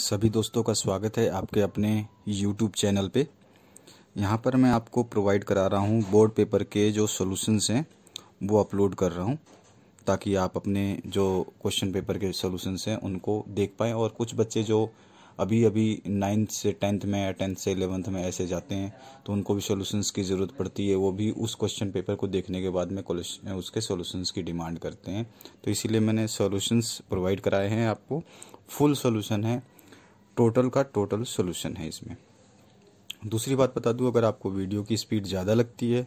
सभी दोस्तों का स्वागत है आपके अपने YouTube चैनल पे यहाँ पर मैं आपको प्रोवाइड करा रहा हूँ बोर्ड पेपर के जो सॉल्यूशंस हैं वो अपलोड कर रहा हूँ ताकि आप अपने जो क्वेश्चन पेपर के सॉल्यूशंस हैं उनको देख पाएँ और कुछ बच्चे जो अभी अभी नाइन्थ से टेंथ में या टेंथ से एलेवंथ में ऐसे जाते हैं तो उनको भी सोल्यूशंस की ज़रूरत पड़ती है वो भी उस क्वेश्चन पेपर को देखने के बाद में उसके सोल्यूशंस की डिमांड करते हैं तो इसीलिए मैंने सोल्यूशंस प्रोवाइड कराए हैं आपको फुल सोल्यूशन है टोटल का टोटल सोल्यूशन है इसमें दूसरी बात बता दूं अगर आपको वीडियो की स्पीड ज़्यादा लगती है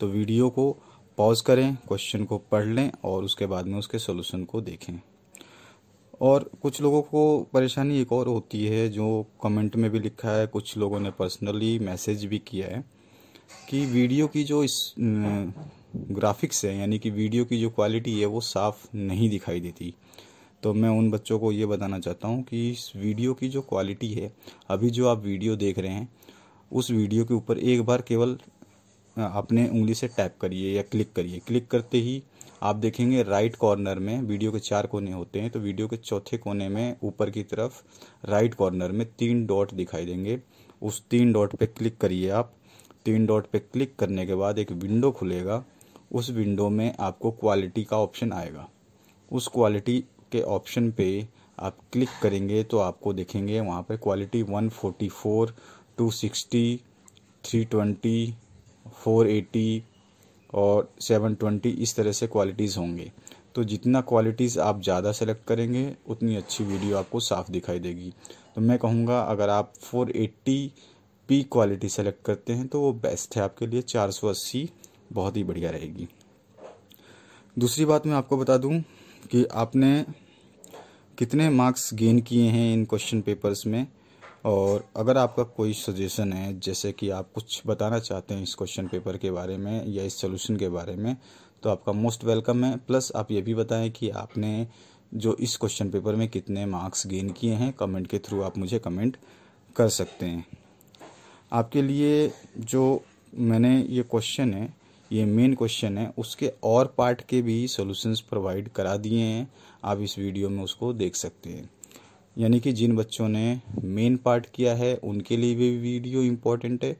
तो वीडियो को पॉज करें क्वेश्चन को पढ़ लें और उसके बाद में उसके सोल्यूशन को देखें और कुछ लोगों को परेशानी एक और होती है जो कमेंट में भी लिखा है कुछ लोगों ने पर्सनली मैसेज भी किया है कि वीडियो की जो इस ग्राफिक्स है यानी कि वीडियो की जो क्वालिटी है वो साफ़ नहीं दिखाई देती तो मैं उन बच्चों को ये बताना चाहता हूँ कि इस वीडियो की जो क्वालिटी है अभी जो आप वीडियो देख रहे हैं उस वीडियो के ऊपर एक बार केवल अपने उंगली से टैप करिए या क्लिक करिए क्लिक करते ही आप देखेंगे राइट कॉर्नर में वीडियो के चार कोने होते हैं तो वीडियो के चौथे कोने में ऊपर की तरफ राइट कॉर्नर में तीन डॉट दिखाई देंगे उस तीन डॉट पे क्लिक करिए आप तीन डॉट पे क्लिक करने के बाद एक विंडो खुलेगा उस विंडो में आपको क्वालिटी का ऑप्शन आएगा उस क्वालिटी के ऑप्शन पे आप क्लिक करेंगे तो आपको देखेंगे वहाँ पर क्वालिटी 144, 260, 320, 480 और 720 इस तरह से क्वालिटीज़ होंगे तो जितना क्वालिटीज़ आप ज़्यादा सेलेक्ट करेंगे उतनी अच्छी वीडियो आपको साफ़ दिखाई देगी तो मैं कहूँगा अगर आप 480 पी क्वालिटी सेलेक्ट करते हैं तो वो बेस्ट है आपके लिए 480 बहुत ही बढ़िया रहेगी दूसरी बात मैं आपको बता दूँ कि आपने कितने मार्क्स गेन किए हैं इन क्वेश्चन पेपर्स में और अगर आपका कोई सजेशन है जैसे कि आप कुछ बताना चाहते हैं इस क्वेश्चन पेपर के बारे में या इस सोल्यूशन के बारे में तो आपका मोस्ट वेलकम है प्लस आप ये भी बताएं कि आपने जो इस क्वेश्चन पेपर में कितने मार्क्स गेन किए हैं कमेंट के थ्रू आप मुझे कमेंट कर सकते हैं आपके लिए जो मैंने ये क्वेश्चन है ये मेन क्वेश्चन है उसके और पार्ट के भी सॉल्यूशंस प्रोवाइड करा दिए हैं आप इस वीडियो में उसको देख सकते हैं यानी कि जिन बच्चों ने मेन पार्ट किया है उनके लिए भी वीडियो इम्पॉर्टेंट है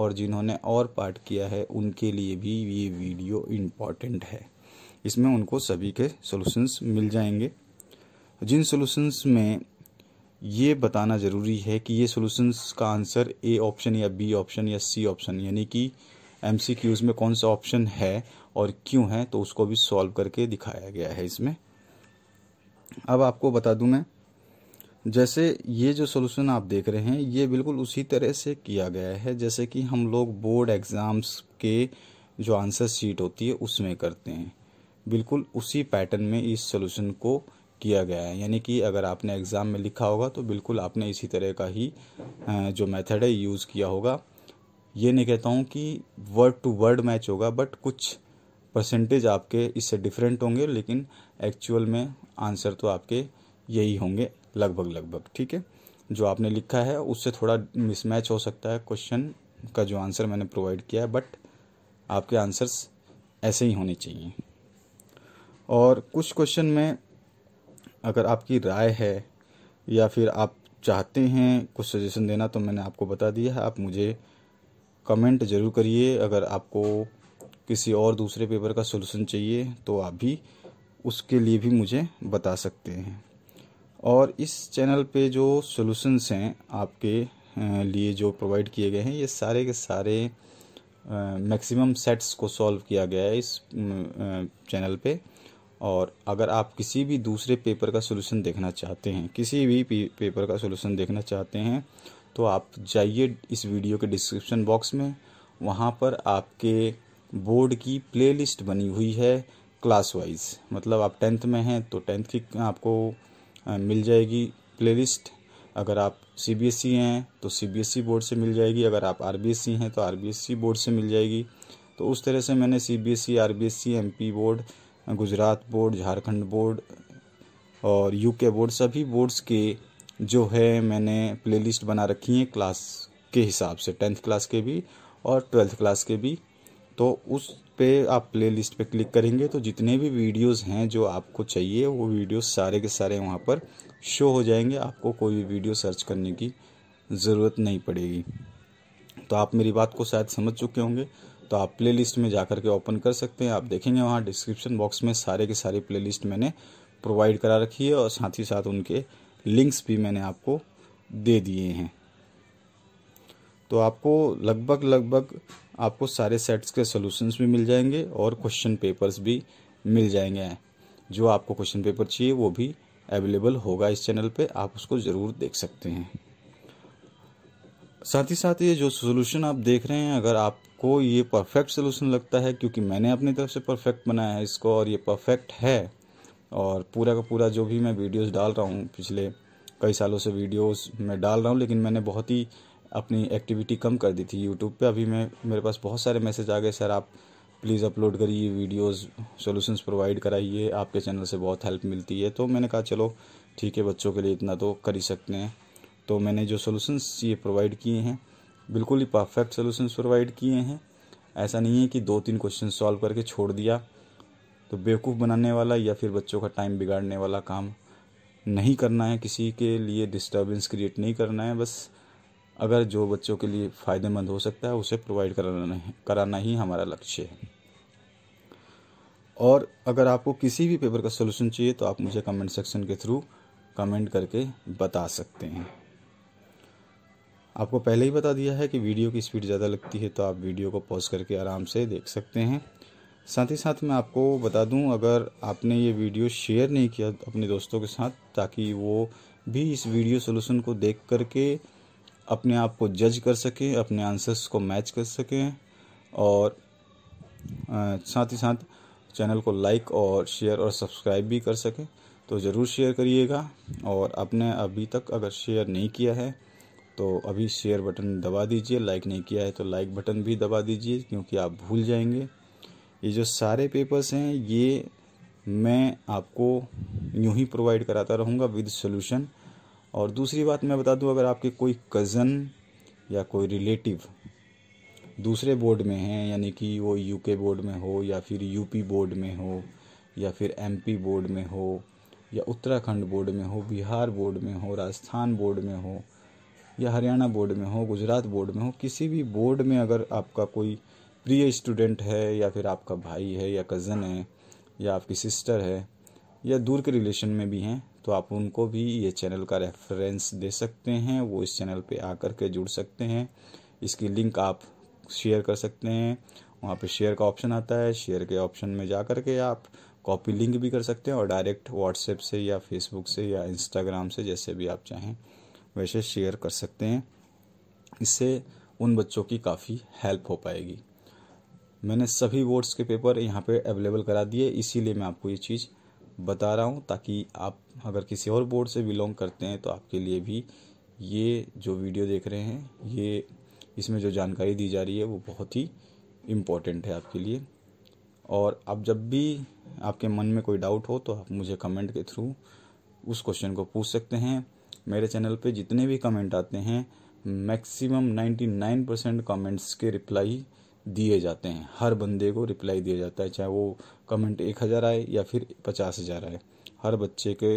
और जिन्होंने और पार्ट किया है उनके लिए भी ये वीडियो इम्पॉर्टेंट है इसमें उनको सभी के सॉल्यूशंस मिल जाएंगे जिन सॉल्यूशंस में ये बताना ज़रूरी है कि ये सॉल्यूशंस का आंसर ए ऑप्शन या बी ऑप्शन या सी ऑप्शन यानी कि एम में कौन सा ऑप्शन है और क्यों है तो उसको भी सॉल्व करके दिखाया गया है इसमें अब आपको बता दूं मैं जैसे ये जो सोल्यूशन आप देख रहे हैं ये बिल्कुल उसी तरह से किया गया है जैसे कि हम लोग बोर्ड एग्ज़ाम्स के जो आंसर शीट होती है उसमें करते हैं बिल्कुल उसी पैटर्न में इस सोल्यूशन को किया गया है यानी कि अगर आपने एग्ज़ाम में लिखा होगा तो बिल्कुल आपने इसी तरह का ही जो मेथड है यूज़ किया होगा ये नहीं कहता हूँ कि वर्ड टू वर्ड मैच होगा बट कुछ परसेंटेज आपके इससे डिफरेंट होंगे लेकिन एक्चुअल में आंसर तो आपके यही होंगे लगभग लगभग ठीक है जो आपने लिखा है उससे थोड़ा मिसमैच हो सकता है क्वेश्चन का जो आंसर मैंने प्रोवाइड किया है बट आपके आंसर्स ऐसे ही होने चाहिए और कुछ क्वेश्चन में अगर आपकी राय है या फिर आप चाहते हैं कुछ सजेशन देना तो मैंने आपको बता दिया है आप मुझे कमेंट ज़रूर करिए अगर आपको किसी और दूसरे पेपर का सोल्यूशन चाहिए तो आप भी उसके लिए भी मुझे बता सकते हैं और इस चैनल पे जो सोल्यूशनस हैं आपके लिए जो प्रोवाइड किए गए हैं ये सारे के सारे मैक्सिमम सेट्स को सॉल्व किया गया है इस चैनल पे और अगर आप किसी भी दूसरे पेपर का सोल्यूशन देखना चाहते हैं किसी भी पेपर का सोल्यूशन देखना चाहते हैं तो आप जाइए इस वीडियो के डिस्क्रिप्शन बॉक्स में वहाँ पर आपके बोर्ड की प्लेलिस्ट बनी हुई है क्लास वाइज मतलब आप टेंथ में हैं तो टेंथ की आपको मिल जाएगी प्लेलिस्ट अगर आप सी बी एस ई हैं तो C B S E board से मिल जाएगी अगर आप आर बी एस सी हैं तो R B S C board से मिल जाएगी तो उस तरह से मैंने C B S E R B S C M P board Gujarat board Jharkhand board और यूके बोर्ड सभी बोर्ड्स के जो है मैंने प्लेलिस्ट बना रखी है क्लास के हिसाब से टेंथ क्लास के भी और ट्वेल्थ क्लास के भी तो उस पे आप प्ले लिस्ट पर क्लिक करेंगे तो जितने भी वीडियोस हैं जो आपको चाहिए वो वीडियोस सारे के सारे वहाँ पर शो हो जाएंगे आपको कोई भी वीडियो सर्च करने की ज़रूरत नहीं पड़ेगी तो आप मेरी बात को शायद समझ चुके होंगे तो आप प्ले लिस्ट में जा कर के ओपन कर सकते हैं आप देखेंगे वहाँ डिस्क्रिप्शन बॉक्स में सारे के सारे प्ले लिस्ट मैंने प्रोवाइड करा रखी है और साथ ही साथ उनके लिंक्स भी मैंने आपको दे दिए हैं तो आपको लगभग लगभग आपको सारे सेट्स के सोल्यूशंस भी मिल जाएंगे और क्वेश्चन पेपर्स भी मिल जाएंगे जो आपको क्वेश्चन पेपर चाहिए वो भी अवेलेबल होगा इस चैनल पे आप उसको ज़रूर देख सकते हैं साथ ही साथ ये जो सोल्यूशन आप देख रहे हैं अगर आपको ये परफेक्ट सोल्यूशन लगता है क्योंकि मैंने अपनी तरफ से परफेक्ट बनाया है इसको और ये परफेक्ट है और पूरा का पूरा जो भी मैं वीडियोस डाल रहा हूँ पिछले कई सालों से वीडियोस मैं डाल रहा हूँ लेकिन मैंने बहुत ही अपनी एक्टिविटी कम कर दी थी यूट्यूब पे अभी मैं मेरे पास बहुत सारे मैसेज आ गए सर आप प्लीज़ अपलोड करिए वीडियोस सॉल्यूशंस प्रोवाइड कराइए आपके चैनल से बहुत हेल्प मिलती है तो मैंने कहा चलो ठीक है बच्चों के लिए इतना तो कर ही सकते हैं तो मैंने जो सोल्यूशंस ये प्रोवाइड किए हैं बिल्कुल ही परफेक्ट सोल्यूशंस प्रोवाइड किए हैं ऐसा नहीं है कि दो तीन क्वेश्चन सॉल्व करके छोड़ दिया तो बेवकूफ़ बनाने वाला या फिर बच्चों का टाइम बिगाड़ने वाला काम नहीं करना है किसी के लिए डिस्टर्बेंस क्रिएट नहीं करना है बस अगर जो बच्चों के लिए फ़ायदेमंद हो सकता है उसे प्रोवाइड कराना नहीं कराना ही हमारा लक्ष्य है और अगर आपको किसी भी पेपर का सोल्यूशन चाहिए तो आप मुझे कमेंट सेक्शन के थ्रू कमेंट करके बता सकते हैं आपको पहले ही बता दिया है कि वीडियो की स्पीड ज़्यादा लगती है तो आप वीडियो को पॉज करके आराम से देख सकते हैं साथ ही साथ मैं आपको बता दूं अगर आपने ये वीडियो शेयर नहीं किया अपने दोस्तों के साथ ताकि वो भी इस वीडियो सोल्यूशन को देख करके अपने आप को जज कर सकें अपने आंसर्स को मैच कर सकें और साथ ही साथ चैनल को लाइक और शेयर और सब्सक्राइब भी कर सकें तो ज़रूर शेयर करिएगा और आपने अभी तक अगर शेयर नहीं किया है तो अभी शेयर बटन दबा दीजिए लाइक नहीं किया है तो लाइक बटन भी दबा दीजिए क्योंकि आप भूल जाएंगे ये जो सारे पेपर्स हैं ये मैं आपको यूं ही प्रोवाइड कराता रहूँगा विद सॉल्यूशन और दूसरी बात मैं बता दूँ अगर आपके कोई कज़न या कोई रिलेटिव दूसरे बोर्ड में हैं यानी कि वो यूके बोर्ड में हो या फिर यूपी बोर्ड में हो या फिर एमपी बोर्ड में हो या उत्तराखंड बोर्ड में हो बिहार बोर्ड में हो राजस्थान बोर्ड में हो या हरियाणा बोर्ड में हो गुजरात बोर्ड में हो किसी भी बोर्ड में अगर आपका कोई प्रिय स्टूडेंट है या फिर आपका भाई है या कज़न है या आपकी सिस्टर है या दूर के रिलेशन में भी हैं तो आप उनको भी ये चैनल का रेफरेंस दे सकते हैं वो इस चैनल पे आकर के जुड़ सकते हैं इसकी लिंक आप शेयर कर सकते हैं वहाँ पे शेयर का ऑप्शन आता है शेयर के ऑप्शन में जा कर के आप कॉपी लिंक भी कर सकते हैं और डायरेक्ट व्हाट्सएप से या फेसबुक से या इंस्टाग्राम से जैसे भी आप चाहें वैसे शेयर कर सकते हैं इससे उन बच्चों की काफ़ी हेल्प हो पाएगी मैंने सभी बोर्ड्स के पेपर यहाँ पे अवेलेबल करा दिए इसीलिए मैं आपको ये चीज़ बता रहा हूँ ताकि आप अगर किसी और बोर्ड से बिलोंग करते हैं तो आपके लिए भी ये जो वीडियो देख रहे हैं ये इसमें जो जानकारी दी जा रही है वो बहुत ही इम्पोर्टेंट है आपके लिए और आप जब भी आपके मन में कोई डाउट हो तो आप मुझे कमेंट के थ्रू उस क्वेश्चन को पूछ सकते हैं मेरे चैनल पे जितने भी कमेंट आते हैं मैक्सिमम 99 परसेंट कमेंट्स के रिप्लाई दिए जाते हैं हर बंदे को रिप्लाई दिया जाता है चाहे वो कमेंट एक हज़ार आए या फिर पचास हज़ार आए हर बच्चे के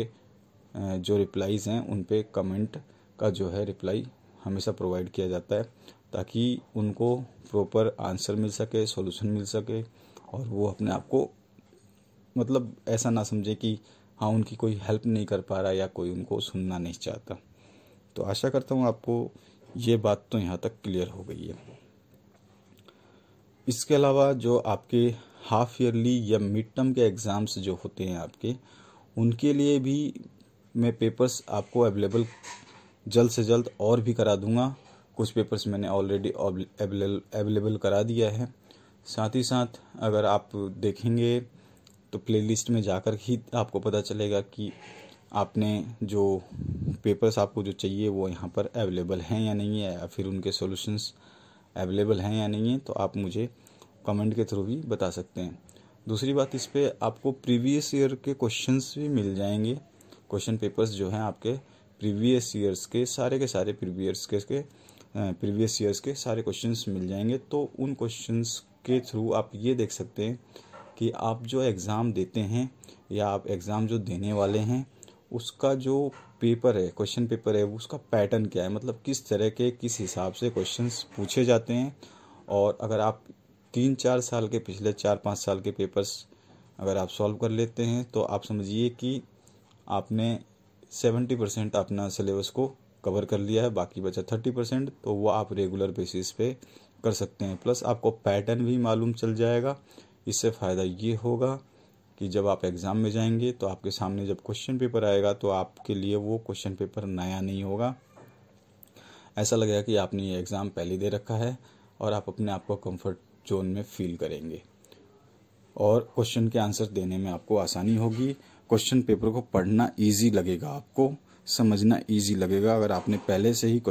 जो रिप्लाईज़ हैं उन पे कमेंट का जो है रिप्लाई हमेशा प्रोवाइड किया जाता है ताकि उनको प्रॉपर आंसर मिल सके सॉल्यूशन मिल सके और वो अपने आप को मतलब ऐसा ना समझे कि हाँ उनकी कोई हेल्प नहीं कर पा रहा या कोई उनको सुनना नहीं चाहता तो आशा करता हूँ आपको ये बात तो यहाँ तक क्लियर हो गई है इसके अलावा जो आपके हाफ ईयरली या मिड टर्म के एग्ज़ाम्स जो होते हैं आपके उनके लिए भी मैं पेपर्स आपको अवेलेबल जल्द से जल्द और भी करा दूंगा कुछ पेपर्स मैंने ऑलरेडी अवेलेबल करा दिया है साथ ही साथ अगर आप देखेंगे तो प्लेलिस्ट में जाकर ही आपको पता चलेगा कि आपने जो पेपर्स आपको जो चाहिए वो यहाँ पर अवेलेबल हैं या नहीं है या फिर उनके सॉल्यूशंस अवेलेबल हैं या नहीं है तो आप मुझे कमेंट के थ्रू भी बता सकते हैं दूसरी बात इस पर आपको प्रीवियस ईयर के क्वेश्चंस भी मिल जाएंगे क्वेश्चन पेपर्स जो हैं आपके प्रीवियस ईयर्स के सारे के सारे प्रीवियस के, के प्रीवियस ईयर्स के सारे क्वेश्चंस मिल जाएंगे तो उन क्वेश्चंस के थ्रू आप ये देख सकते हैं कि आप जो एग्ज़ाम देते हैं या आप एग्ज़ाम जो देने वाले हैं उसका जो पेपर है क्वेश्चन पेपर है उसका पैटर्न क्या है मतलब किस तरह के किस हिसाब से क्वेश्चंस पूछे जाते हैं और अगर आप तीन चार साल के पिछले चार पाँच साल के पेपर्स अगर आप सॉल्व कर लेते हैं तो आप समझिए कि आपने सेवेंटी परसेंट अपना सिलेबस को कवर कर लिया है बाकी बचा थर्टी परसेंट तो वो आप रेगुलर बेसिस पे कर सकते हैं प्लस आपको पैटर्न भी मालूम चल जाएगा इससे फ़ायदा ये होगा कि जब आप एग्ज़ाम में जाएंगे तो आपके सामने जब क्वेश्चन पेपर आएगा तो आपके लिए वो क्वेश्चन पेपर नया नहीं होगा ऐसा लगेगा कि आपने ये एग्ज़ाम पहले दे रखा है और आप अपने आप को कम्फर्ट जोन में फील करेंगे और क्वेश्चन के आंसर देने में आपको आसानी होगी क्वेश्चन पेपर को पढ़ना ईजी लगेगा आपको समझना ईजी लगेगा अगर आपने पहले से ही